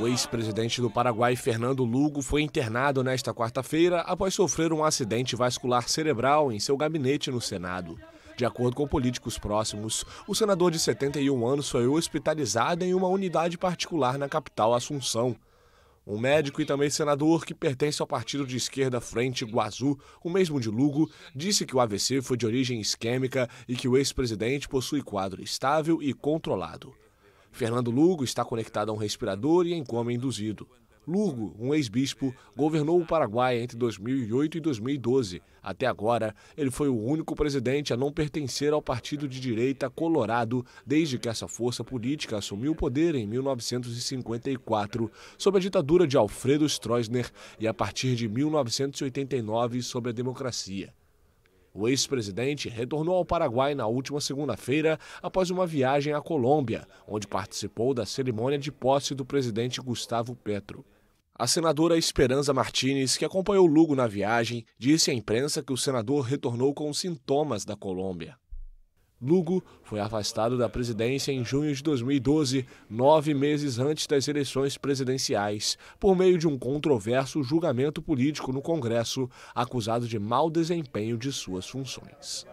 O ex-presidente do Paraguai, Fernando Lugo, foi internado nesta quarta-feira após sofrer um acidente vascular cerebral em seu gabinete no Senado. De acordo com políticos próximos, o senador de 71 anos foi hospitalizado em uma unidade particular na capital Assunção. Um médico e também senador que pertence ao partido de esquerda Frente Guazu, o mesmo de Lugo, disse que o AVC foi de origem isquêmica e que o ex-presidente possui quadro estável e controlado. Fernando Lugo está conectado a um respirador e em coma induzido. Lugo, um ex-bispo, governou o Paraguai entre 2008 e 2012. Até agora, ele foi o único presidente a não pertencer ao partido de direita Colorado desde que essa força política assumiu o poder em 1954, sob a ditadura de Alfredo Stroessner, e a partir de 1989, sob a democracia. O ex-presidente retornou ao Paraguai na última segunda-feira após uma viagem à Colômbia, onde participou da cerimônia de posse do presidente Gustavo Petro. A senadora Esperanza Martínez, que acompanhou Lugo na viagem, disse à imprensa que o senador retornou com sintomas da Colômbia. Lugo foi afastado da presidência em junho de 2012, nove meses antes das eleições presidenciais, por meio de um controverso julgamento político no Congresso, acusado de mau desempenho de suas funções.